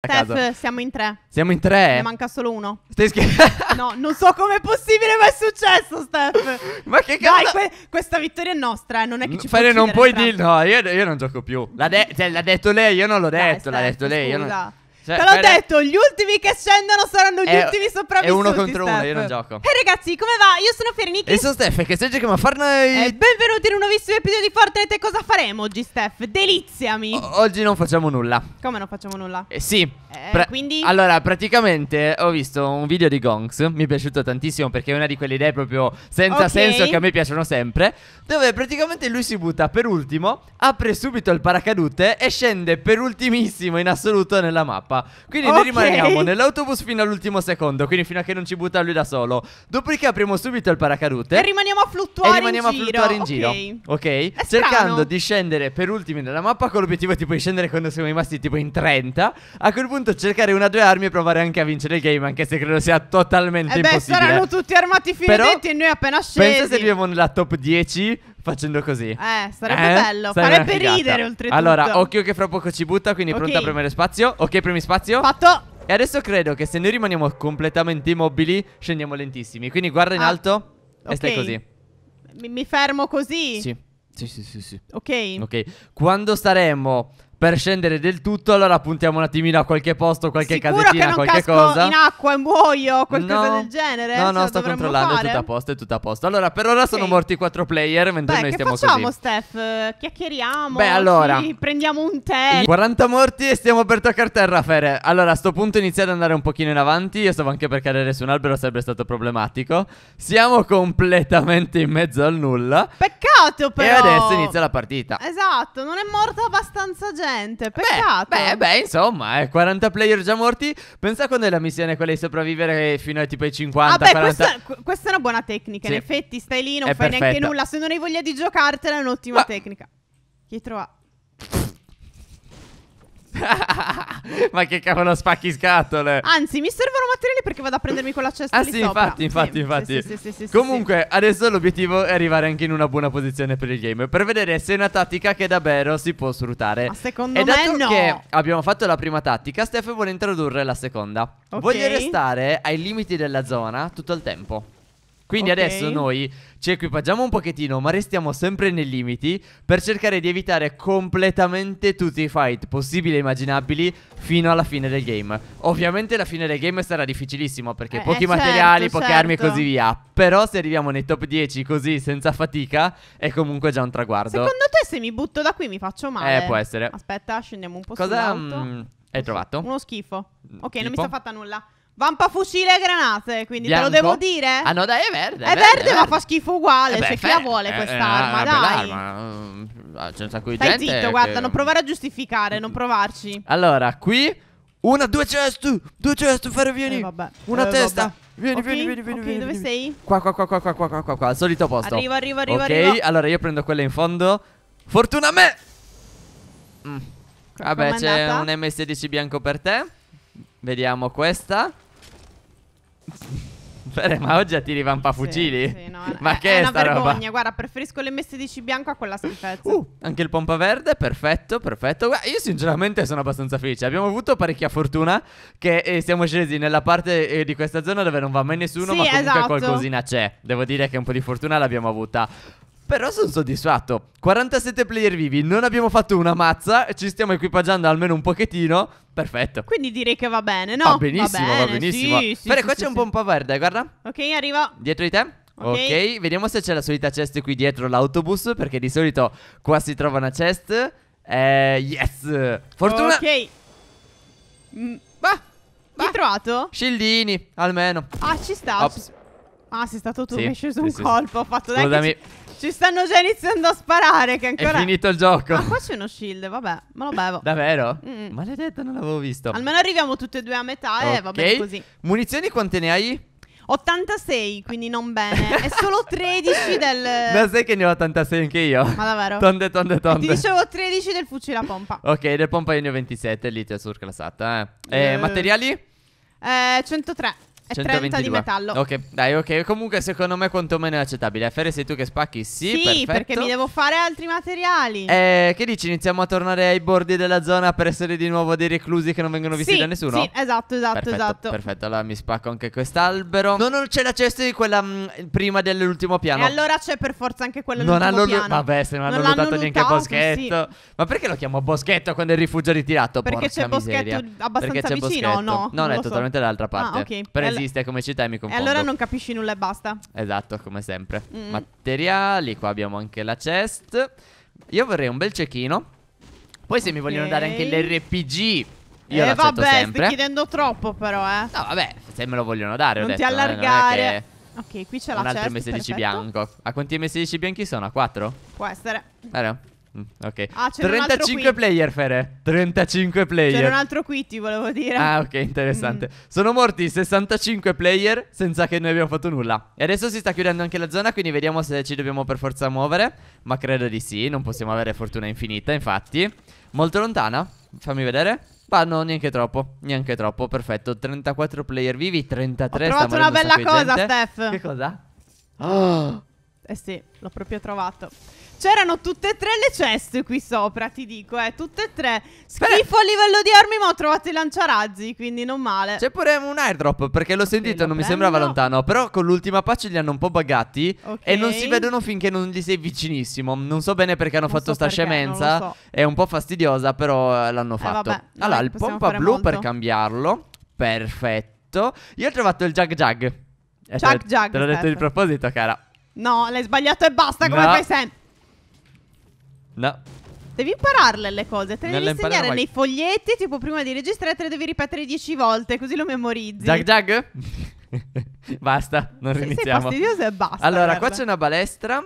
Steph, siamo in tre. Siamo in tre? Ne manca solo uno. Stai scherzando? no, non so come è possibile, ma è successo, Steph. ma che cazzo? Dai, que questa vittoria è nostra, eh. non è che ci Fare non puoi dirlo. No, io, io, non gioco più. L'ha de cioè, detto lei, io non l'ho detto. L'ha detto lei. Scusa. Io non... Cioè, Te l'ho detto, gli ultimi che scendono saranno gli è, eh, ultimi sopravvissuti. È uno contro Steph. uno, io non gioco. E eh, ragazzi, come va? Io sono Ferenichi. E sono Steph, che stai giocando a Fortnite. E eh, benvenuti in un nuovissimo episodio di Fortnite. E cosa faremo oggi, Steph? Deliziami. O oggi non facciamo nulla. Come non facciamo nulla? Eh, sì. Eh, quindi? Allora, praticamente ho visto un video di Gonks. Mi è piaciuto tantissimo perché è una di quelle idee proprio senza okay. senso che a me piacciono sempre. Dove praticamente lui si butta per ultimo, apre subito il paracadute e scende per ultimissimo in assoluto nella mappa. Quindi okay. noi rimaniamo nell'autobus fino all'ultimo secondo, quindi fino a che non ci butta lui da solo. Dopodiché apriamo subito il paracadute. E rimaniamo a fluttuare. E rimaniamo in a fluttuare in giro. Ok. okay? Cercando di scendere per ultimi nella mappa con l'obiettivo tipo di scendere quando siamo rimasti tipo in 30. A quel punto cercare una o due armi e provare anche a vincere il game, anche se credo sia totalmente eh beh, impossibile. Beh, saranno tutti armati fino ai denti e noi appena scendiamo. Pensa se arriviamo nella top 10 facendo così. Eh, sarebbe eh? bello. Sarebbe Farebbe ridere oltretutto. Allora, occhio che fra poco ci butta, quindi okay. pronta a premere spazio. Ok, premi spazio. Fatto. E adesso credo che se noi rimaniamo completamente immobili, scendiamo lentissimi. Quindi guarda in ah. alto okay. e stai così. Mi, mi fermo così? Sì. Sì, sì, sì, sì. Ok. Ok. Quando saremo per scendere del tutto, allora puntiamo un attimino a qualche posto, qualche Sicuro casettina, che non qualche cosa. in acqua, e muoio, qualcosa no, del genere. No, no, cioè, sto controllando, fare. è tutto a posto, è tutto a posto. Allora, per ora okay. sono morti quattro player, mentre Beh, noi stiamo facciamo, così. Steph? Chiacchieriamo? Beh, allora. Prendiamo un tè. 40 morti e stiamo per toccare terra, Fere. Allora, a sto punto inizia ad andare un pochino in avanti. Io stavo anche per cadere su un albero, sarebbe stato problematico. Siamo completamente in mezzo al nulla. Peccato, però. E adesso inizia la partita. Esatto, non è morta abbastanza gente gente, peccato. Beh, beh, beh insomma, eh, 40 player già morti. Pensa quando è la missione quella di sopravvivere eh, fino ai tipo ai 50. Vabbè, 40... questa, questa, è una buona tecnica. Sì. In effetti, stai lì, non è fai perfetta. neanche nulla. Se non hai voglia di giocartela, è un'ottima Ma... tecnica. Chi trova? Ma che cavolo spacchi scatole. Anzi, mi servono materiali perché vado a prendermi quella cesta ah, lì sì, sopra. infatti, infatti, sì, infatti. Sì, sì, sì, Comunque, adesso l'obiettivo è arrivare anche in una buona posizione per il game per vedere se è una tattica che davvero si può sfruttare. Ma secondo e me dato no. che abbiamo fatto la prima tattica, Steph vuole introdurre la seconda. Okay. Voglio restare ai limiti della zona tutto il tempo. Quindi okay. adesso noi ci equipaggiamo un pochettino, ma restiamo sempre nei limiti per cercare di evitare completamente tutti i fight possibili e immaginabili fino alla fine del game. Ovviamente la fine del game sarà difficilissimo perché eh, pochi eh, certo, materiali, poche certo. armi e certo. così via. Però se arriviamo nei top 10 così senza fatica è comunque già un traguardo. Secondo te se mi butto da qui mi faccio eh, male? Eh, può essere. Aspetta, scendiamo un po' Cosa, sull'auto. Cosa mm, hai trovato? Uno schifo. Ok, tipo? non mi sta fatta nulla. Vampa fucile e granate, quindi Bianco. te lo devo dire? Ah no, dai, è verde. È, è verde, verde, ma eh. fa schifo uguale, eh beh, se chi la vuole eh, quest'arma, eh, dai. Arma. C'è un sacco di Stai gente. zitto, che... guarda, non provare a giustificare, non provarci. Allora, qui una, due cestu, due cestu, fare vieni. Eh, vabbè. Una eh, testa. Vabbè. Vieni, okay, vieni, vieni, vieni, okay, vieni. dove sei? Qua, qua, qua, qua, qua, qua, qua, qua, al solito posto. Arrivo, arrivo, arrivo. Ok, arrivo. allora io prendo quella in fondo. Fortuna a me! Mm. Vabbè, c'è un M16 bianco per te. Vediamo questa. Beh, ma oggi attiri vampafucili? Sì, sì, no, ma è, che è, è sta vergogna, roba? guarda, preferisco le messe di l'MSDC bianco a quella schifezza. Uh, anche il pompa verde, perfetto, perfetto. Guarda, io sinceramente sono abbastanza felice. Abbiamo avuto parecchia fortuna che eh, siamo scesi nella parte eh, di questa zona dove non va mai nessuno, sì, ma comunque esatto. qualcosina c'è. Devo dire che un po' di fortuna l'abbiamo avuta. Però sono soddisfatto. 47 player vivi, non abbiamo fatto una mazza, ci stiamo equipaggiando almeno un pochettino. Perfetto. Quindi direi che va bene, no? Va benissimo, va, bene, va benissimo. Sì, Però sì, qua c'è un pompa verde, guarda. Ok, arriva. Dietro di te? Okay. ok, vediamo se c'è la solita chest qui dietro l'autobus, perché di solito qua si trova una chest. Eh, yes! Fortuna! Ok. Mm. Bah! Hai trovato? Scildini, almeno. Ah, ci sta. Ops. Ah, sei stato tu, sì, mi è sceso sì, un sì, colpo. Ho fatto dai. Scusami. Che ci stanno già iniziando a sparare. Che ancora... È finito il gioco. Ah, qua c'è uno shield, vabbè, me lo bevo. Davvero? Mm. Maledetta, non l'avevo visto. Almeno arriviamo tutte e due a metà okay. e va bene così. Munizioni quante ne hai? 86, quindi non bene. È solo 13 del. Ma sai che ne ho 86 anche io. Ma davvero? Tonde, tonde, tonde. E ti dicevo 13 del fucile a pompa. ok, del pompa io ne ho 27, lì ti ho surclassata. Eh. Eh, eh. Materiali? Eh, 103. È 122. 30 di metallo. Ok, dai, ok. Comunque, secondo me, quantomeno è accettabile. Fere, sei tu che spacchi? Sì, sì perfetto. perché mi devo fare altri materiali. Eh, che dici? Iniziamo a tornare ai bordi della zona per essere di nuovo dei reclusi che non vengono visti sì, da nessuno? Sì, esatto, esatto, perfetto, esatto. Perfetto, allora mi spacco anche quest'albero. non c'è la cesta di quella mh, mm, prima dell'ultimo piano. E allora c'è per forza anche quella non hanno piano. Vabbè, se non, non hanno lutato neanche Boschetto. Sì. Ma perché lo chiamo Boschetto quando il rifugio è ritirato? Perché c'è Boschetto abbastanza perché vicino, no? No, non è totalmente dall'altra ah, parte. Ah, ok. Per esiste come città e mi confondo. E allora non capisci nulla e basta. Esatto, come sempre. Mm. Materiali, qua abbiamo anche la chest. Io vorrei un bel cecchino. Poi okay. se mi vogliono dare anche l'RPG io eh vabbè, sempre. stai chiedendo troppo però, eh. No, vabbè, se me lo vogliono dare, non ho detto. Non ti allargare. Eh, non ok, qui c'è la chest, Un altro M16 bianco. A quanti M16 bianchi sono? A 4? Può essere. Vero? Mm, ok. Ah, 35 player, Fere. 35 player. C'era un altro qui, ti volevo dire. Ah, ok, interessante. Mm. Sono morti 65 player senza che noi abbiamo fatto nulla. E adesso si sta chiudendo anche la zona, quindi vediamo se ci dobbiamo per forza muovere. Ma credo di sì, non possiamo avere fortuna infinita, infatti. Molto lontana, fammi vedere. Ma no, neanche troppo, neanche troppo, perfetto. 34 player vivi, 33 Ho trovato una bella cosa, gente. Steph. Che cosa? Oh! Eh sì, l'ho proprio trovato. C'erano tutte e tre le ceste qui sopra, ti dico, eh, tutte e tre. Schifo a livello di armi, ma ho trovato i lanciarazzi, quindi non male. C'è pure un airdrop, perché l'ho sentito, non mi sembrava lontano. Però con l'ultima pace li hanno un po' buggati okay. e non si vedono finché non li sei vicinissimo. Non so bene perché hanno non fatto so sta perché, scemenza. So. È un po' fastidiosa, però eh, l'hanno eh, fatto. Vabbè, allora, il pompa blu molto. per cambiarlo. Perfetto. Io ho trovato il jug jug. Eh, jug jug. Te l'ho detto di proposito, cara. No, l'hai sbagliato e basta, come no. fai sempre. No. Devi impararle le cose, te le devi insegnare nei foglietti, tipo prima di registrare te le devi ripetere dieci volte, così lo memorizzi. Zag zag? basta, non se, riniziamo. fastidioso e basta. Allora, qua c'è una balestra.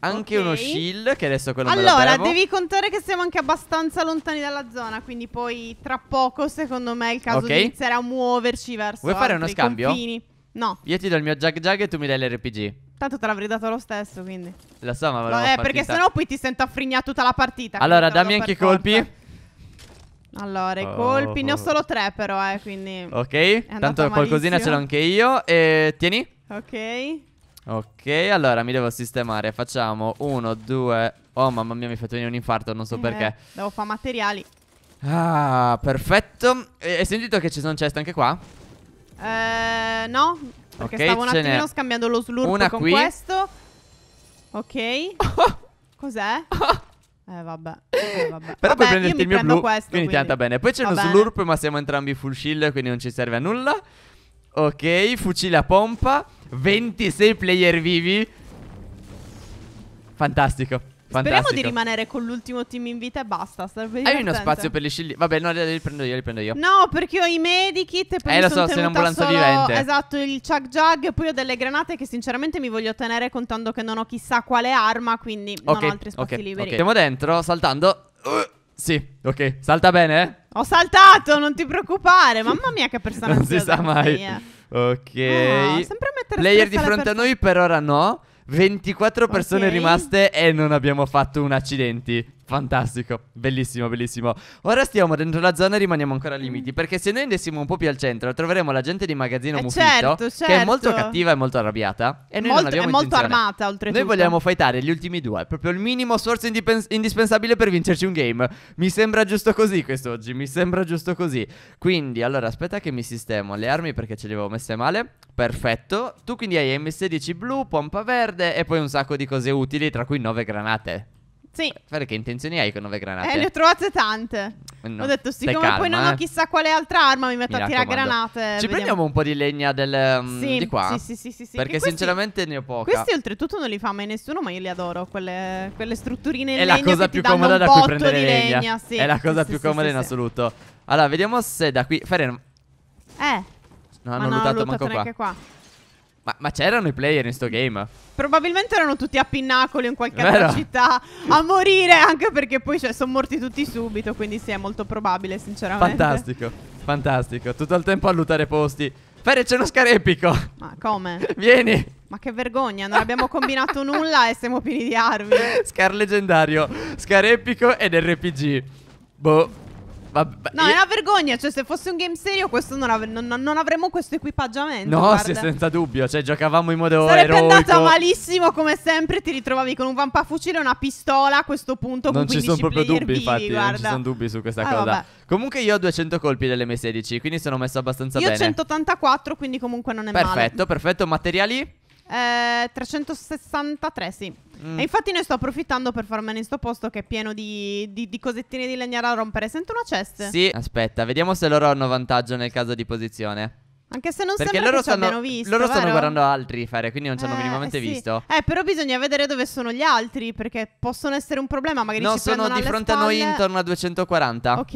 Anche okay. uno shield che adesso quello Allora, devi contare che siamo anche abbastanza lontani dalla zona, quindi poi tra poco secondo me è il caso okay. di iniziare a muoverci verso Vuoi fare uno scambio? Confini. No. Io ti do il mio jag jag e tu mi dai l'RPG. Tanto te l'avrei dato lo stesso, quindi. Lo so, ma volevo no, Eh, perché sennò poi ti sento a frignare tutta la partita. Allora, dammi anche i colpi. Allora, i oh. colpi, ne ho solo tre però, eh, quindi... Ok, tanto qualcosina ce l'ho anche io. E tieni. Ok. Ok, allora mi devo sistemare. Facciamo uno, due... Oh, mamma mia, mi ha fatto venire un infarto, non so eh, perché. Devo fare materiali. Ah, perfetto. E hai sentito che ci sono ceste anche qua? Eh, no, perché okay, stavo un attimino scambiando lo slurp Una con qui. questo. Ok. Cos'è? Eh vabbè, eh, vabbè. Però vabbè, puoi prenderti il mio blu questo, Quindi, quindi. ti bene Poi c'è lo bene. slurp ma siamo entrambi full shield Quindi non ci serve a nulla Ok, fucile a pompa 26 player vivi Fantastico Fantastico. Speriamo di rimanere con l'ultimo team in vita e basta. Hai ah, uno spazio per le scillie? Vabbè, no, li prendo io, li prendo io. No, perché ho i medikit e poi eh, mi lo so, se un'ambulanza solo, vivente. Esatto, il chug jug e poi ho delle granate che sinceramente mi voglio tenere contando che non ho chissà quale arma, quindi okay, non ho altri spazi okay, liberi. Okay. Siamo dentro, saltando. Uh, sì, ok, salta bene, eh. Ho saltato, non ti preoccupare. Mamma mia che personaggio. Non si sa mai. Sei, eh. Ok. Oh, sempre a mettere Player di fronte a noi per ora no. 24 persone okay. rimaste e non abbiamo fatto un accidenti. Fantastico, bellissimo, bellissimo. Ora stiamo dentro la zona e rimaniamo ancora mm. limiti. Perché se noi andessimo un po' più al centro, troveremo la gente di magazzino eh Muffito. Certo, certo. Che è molto certo. cattiva e molto arrabbiata. E noi molto, non abbiamo è molto armata, oltretutto. Noi vogliamo fightare gli ultimi due. Proprio il minimo sforzo indipens- indispensabile per vincerci un game. Mi sembra giusto così quest'oggi. Mi sembra giusto così. Quindi, allora, aspetta che mi sistemo le armi perché ce le avevo messe male. Perfetto. Tu quindi hai M16 blu, pompa verde e poi un sacco di cose utili, tra cui 9 granate. Sì. Fare che intenzioni hai con nove granate? Eh, ne ho trovate tante. No. Ho detto, siccome calma, poi non ho eh. chissà quale altra arma, mi metto mi a tirare granate. Ci vediamo. prendiamo un po' di legna del, um, sì, di qua. Sì, sì, sì. sì, sì. Perché questi, sinceramente ne ho poca. Questi, oltretutto, non li fa mai nessuno, ma io li adoro. Quelle, quelle strutturine in È la cosa più comoda da cui prendere legna. legna. Sì. È la cosa sì, più comoda in assoluto. Allora, vediamo se da qui. Fare. Eh. No, ma non ho lutato manco qua. qua. Ma, ma, c'erano i player in sto game? Probabilmente erano tutti a pinnacolo in qualche altra città a morire, anche perché poi cioè, sono morti tutti subito, quindi sì, è molto probabile, sinceramente. Fantastico, fantastico. Tutto il tempo a lutare posti. Fere, c'è uno scarepico. Ma come? Vieni. Ma che vergogna, non abbiamo combinato nulla e siamo pieni di armi. Scar leggendario, scarepico ed RPG. Boh. Vabbè, no, io... è una vergogna. Cioè, se fosse un game serio, questo non, av- non, non avremmo questo equipaggiamento. No, sì, senza dubbio. Cioè, giocavamo in modo Sarebbe eroico. Sarebbe andata malissimo, come sempre. Ti ritrovavi con un vampafucile e una pistola a questo punto. Non ci sono proprio dubbi, vivi, infatti. Guarda. Non ci sono dubbi su questa ah, cosa. Vabbè. Comunque, io ho 200 colpi delle dell'M16, quindi sono messo abbastanza io bene. Io 184, quindi comunque non è perfetto, male. Perfetto, perfetto. Materiali? Eh, 363, sì. Mm. E infatti ne sto approfittando per farmene in sto posto che è pieno di, di, di cosettine di legna da rompere. Sento una cesta. Sì, aspetta, vediamo se loro hanno vantaggio nel caso di posizione. Anche se non Perché sembra che ci abbiano visto, Loro stanno vero? guardando altri fare, quindi non ci hanno eh, minimamente sì. visto. Eh, però bisogna vedere dove sono gli altri, perché possono essere un problema, magari no, ci sono di fronte spalle. a noi intorno a 240. Ok.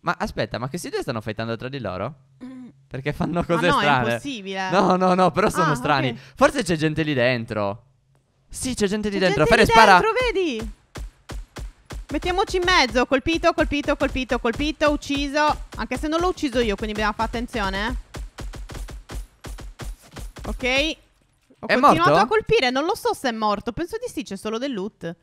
Ma aspetta, ma questi due stanno fightando tra di loro? Mm. Perché fanno cose ah, no, strane. È impossibile. No, no, no, però sono ah, strani. Okay. Forse c'è gente lì dentro. Sì, c'è gente lì c'è dentro. Fare spara. dentro, vedi? Mettiamoci in mezzo. Colpito, colpito, colpito, colpito, ucciso. Anche se non l'ho ucciso io, quindi dobbiamo fare attenzione. Eh. Ok. Ho è continuato morto? a colpire. Non lo so se è morto. Penso di sì, c'è solo del loot.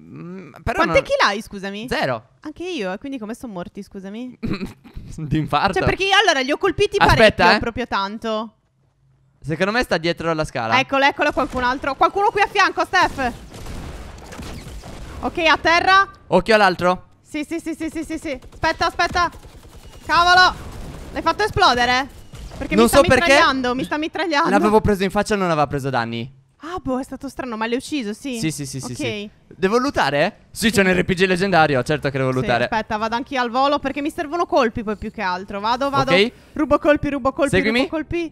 Mm, però Quante non... chili hai, scusami? Zero. Anche io, eh, quindi come sono morti, scusami? Di infarto. Cioè, perché io allora li ho colpiti Aspetta, parecchio, eh. proprio tanto. Secondo me sta dietro alla scala. Eccolo, eccolo, qualcun altro. Qualcuno qui a fianco, Steph. Ok, a terra. Occhio all'altro. Sì, sì, sì, sì, sì, sì, sì. Aspetta, aspetta. Cavolo. L'hai fatto esplodere? Perché non mi so sta perché mi sta mitragliando. L'avevo preso in faccia e non aveva preso danni. Ah, boh, è stato strano, ma l'hai ucciso, sì? Sì, sì, sì, okay. sì, sì. Devo lootare? Sì, sì. c'è un RPG leggendario, certo che devo lootare. Sì, aspetta, vado anche al volo perché mi servono colpi poi più che altro. Vado, vado. Okay. Rubo colpi, rubo colpi, Seguimi. rubo colpi. E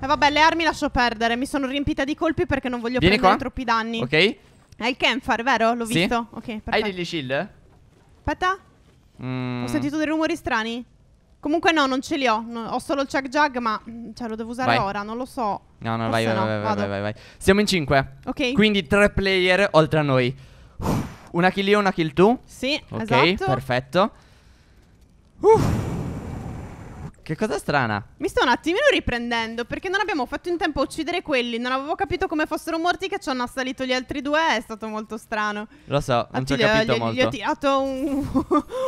eh, vabbè, le armi lascio perdere, mi sono riempita di colpi perché non voglio Vieni prendere qua. troppi danni. Ok. È il Kenfar, vero? L'ho sì. visto. Ok, perfetto. Hai degli shield? Aspetta. Mm. Ho sentito dei rumori strani. Comunque no, non ce li ho. No, ho solo il check jug, ma mm, ce cioè, lo devo usare vai. ora, non lo so. No, no, vai vai, no vai, vai, vai, vai, Siamo in 5. Ok. Quindi tre player oltre a noi. Una kill io, una kill tu. Sì, Ok, esatto. perfetto. Uff. Che cosa strana. Mi sto un attimino riprendendo perché non abbiamo fatto in tempo a uccidere quelli. Non avevo capito come fossero morti che ci hanno assalito gli altri due. È stato molto strano. Lo so, non ci ho capito gli, molto. Gli ho tirato un,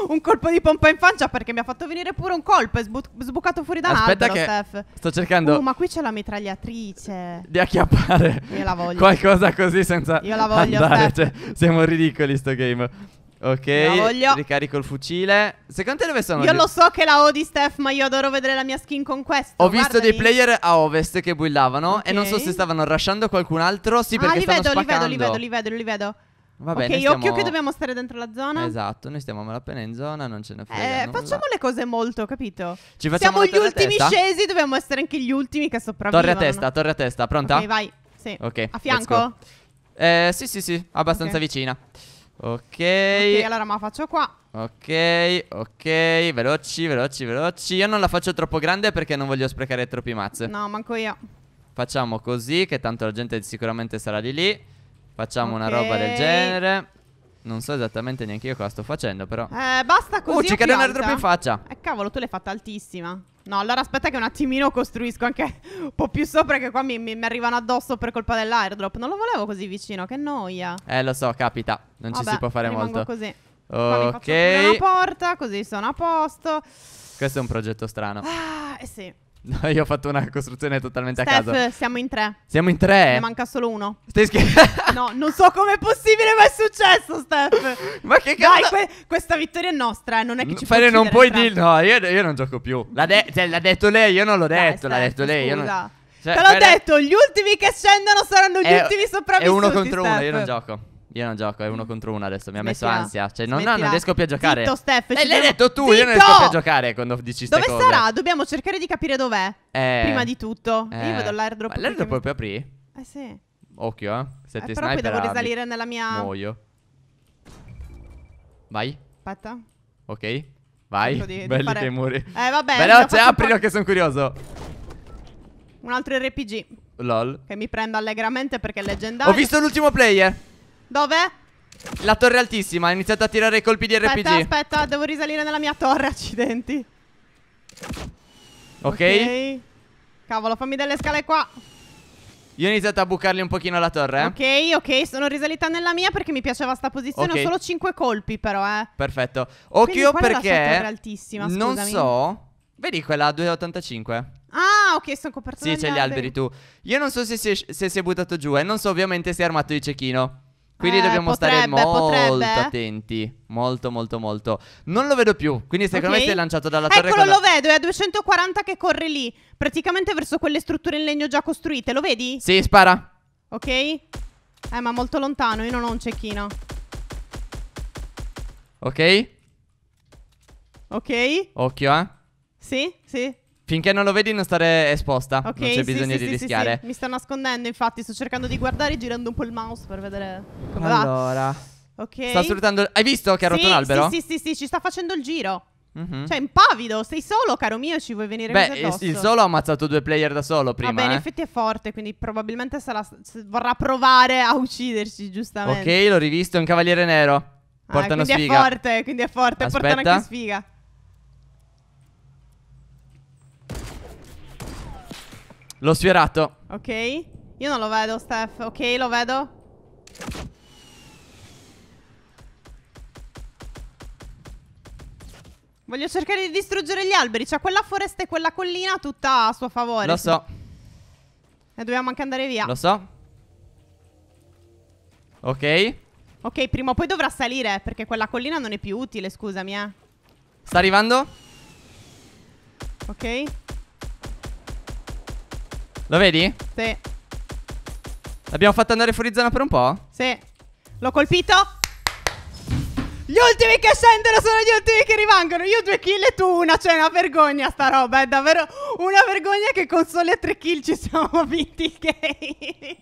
un, colpo di pompa in faccia perché mi ha fatto venire pure un colpo. È sbu sbucato fuori da Aspetta un albero, che Steph. Sto cercando. Oh, ma qui c'è la mitragliatrice. Di acchiappare. Io la voglio. Qualcosa così senza. Io la voglio. Andare. Steph. Cioè, siamo ridicoli sto game. Ok, ricarico il fucile. Secondo te dove sono? Io gli... lo so che la odi, Steph, ma io adoro vedere la mia skin con questo. Ho Guardali. visto dei player a ovest che bullavano okay. e non so se stavano rushando qualcun altro. Sì, ah, perché ah, li vedo, spaccando. li vedo, li vedo, li vedo, li vedo. Vabbè, ok, stiamo... occhio che dobbiamo stare dentro la zona. Esatto, noi stiamo malapena in zona, non ce ne frega eh, Facciamo le cose molto, capito? Ci facciamo Siamo gli ultimi testa? scesi, dobbiamo essere anche gli ultimi che sopravvivono. Torre a testa, torre a testa, pronta? Ok, vai. Sì. Okay, a fianco? Eh, sì, sì, sì, abbastanza okay. vicina. Ok. Ok, allora ma faccio qua. Ok, ok, veloci, veloci, veloci. Io non la faccio troppo grande perché non voglio sprecare troppi mazze. No, manco io. Facciamo così, che tanto la gente sicuramente sarà di lì. Facciamo okay. una roba del genere. Non so esattamente neanche io cosa sto facendo, però. Eh, basta così. Uh, ci cade un airdrop in faccia. Cavolo, tu l'hai fatta altissima. No, allora aspetta che un attimino costruisco anche un po' più sopra che qua mi, mi, mi arrivano addosso per colpa dell'airdrop. Non lo volevo così vicino, che noia. Eh, lo so, capita. Non Vabbè, ci si può fare molto. così. Ok. Qua mi una porta, così sono a posto. Questo è un progetto strano. Ah, eh sì. No, io ho fatto una costruzione totalmente Steph, a caso. siamo in tre. Siamo in tre? Ne manca solo uno. Stai scherzando? no, non so com'è possibile, ma è successo, Steph. ma che cazzo? Que- questa vittoria è nostra, eh, non è che ci Fede, non puoi dirlo. No, io, io, non gioco più. L'ha, de- cioè, l'ha, detto lei, io non l'ho detto. Dai, l'ha detto lei, scusa. io non... Cioè, Te l'ho beh, detto, gli ultimi che scendono saranno gli è, ultimi sopravvissuti. È uno contro Steph. uno, io non gioco. Io non gioco, è uno mm. contro uno adesso. Mi ha messo ansia. Cioè, no, no, non riesco più a giocare. Zitto, Steph, eh, l'hai detto tu, io non riesco più a giocare quando dici ste Dove cose. sarà? Dobbiamo cercare di capire dov'è. Eh, Prima di tutto. eh, Io vedo l'airdrop. Ma l'airdrop che proprio aprì? Eh sì. Occhio, eh. Se Eh, ti però poi devo ami, risalire nella mia... Muoio. Vai. Aspetta. Ok. Vai. Cerco di- di Belli fare- che muri. Eh, vabbè, Veloce, cioè, aprilo che sono curioso. Un altro RPG. LOL. Che mi prendo allegramente perché è leggendario. Ho visto l'ultimo player. Dov'è? La torre altissima, ha iniziato a tirare i colpi di aspetta, RPG. Aspetta, aspetta, devo risalire nella mia torre, accidenti. Okay. ok. Cavolo, fammi delle scale qua. Io ho iniziato a bucarli un pochino la torre. Eh? Ok, ok, sono risalita nella mia perché mi piaceva sta posizione. Okay. Ho solo 5 colpi, però, eh. Perfetto. Occhio perché. È la torre altissima, scusami. Non so. Vedi quella a 2,85. Ah, ok, sono coperto. Sì, c'è gli alberi. tu. Io non so se si, è, se si è buttato giù, e eh. non so ovviamente se è armato di cecchino. Quindi eh, dobbiamo potrebbe, stare molto potrebbe. attenti. Molto, molto, molto. Non lo vedo più. Quindi, secondo okay. me, si è lanciato dalla torre. Eccolo, quella... lo vedo. È a 240 che corre lì. Praticamente verso quelle strutture in legno già costruite. Lo vedi? Sì, spara. Ok. Eh, ma molto lontano. Io non ho un cecchino. Ok. Ok. Occhio, eh. Sì, sì. Finché non lo vedi non stare esposta, Ok, non c'è sì, bisogno sì, di sì, rischiare. Mi sto nascondendo, infatti, sto cercando di guardare girando un po' il mouse per vedere come allora. va. Ok. Sta sfruttando. Hai visto che ha rotto un albero? Sì, sì, sì, ci sta facendo il giro. Mm-hmm. Cioè, impavido, sei solo, caro mio, ci vuoi venire Beh, Beh, il solo ha ammazzato due player da solo prima. Vabbè, eh. in effetti è forte, quindi probabilmente sarà, vorrà provare a ucciderci, giustamente. Ok, l'ho rivisto, è un cavaliere nero. Ah, portano ah, quindi sfiga. Quindi è forte, quindi è forte, Aspetta. portano anche sfiga. L'ho sfiorato. Ok. Io non lo vedo, Steph. Ok, lo vedo. Voglio cercare di distruggere gli alberi. C'è quella foresta e quella collina tutta a suo favore. Lo so. E dobbiamo anche andare via. Lo so. Ok. Ok, prima o poi dovrà salire perché quella collina non è più utile, scusami, eh. Sta arrivando? Ok. Lo vedi? Sì. L'abbiamo fatto andare fuori zona per un po'? Sì. L'ho colpito. Gli ultimi che scendono sono gli ultimi che rimangono. Io due kill e tu una. Cioè, è una vergogna sta roba. È davvero una vergogna che con sole tre kill ci siamo vinti il game.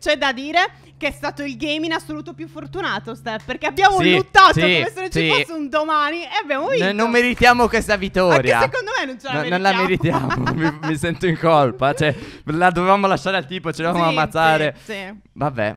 C'è da dire che è stato il game in assoluto più fortunato, Steph, perché abbiamo sì, luttato sì, come se non sì. ci fosse un domani e abbiamo vinto. N- non meritiamo questa vittoria. Anche secondo me non ce la N- meritiamo. Non la meritiamo, mi, mi, sento in colpa, cioè la dovevamo lasciare al tipo, ce la dovevamo ammazzare. Vabbè.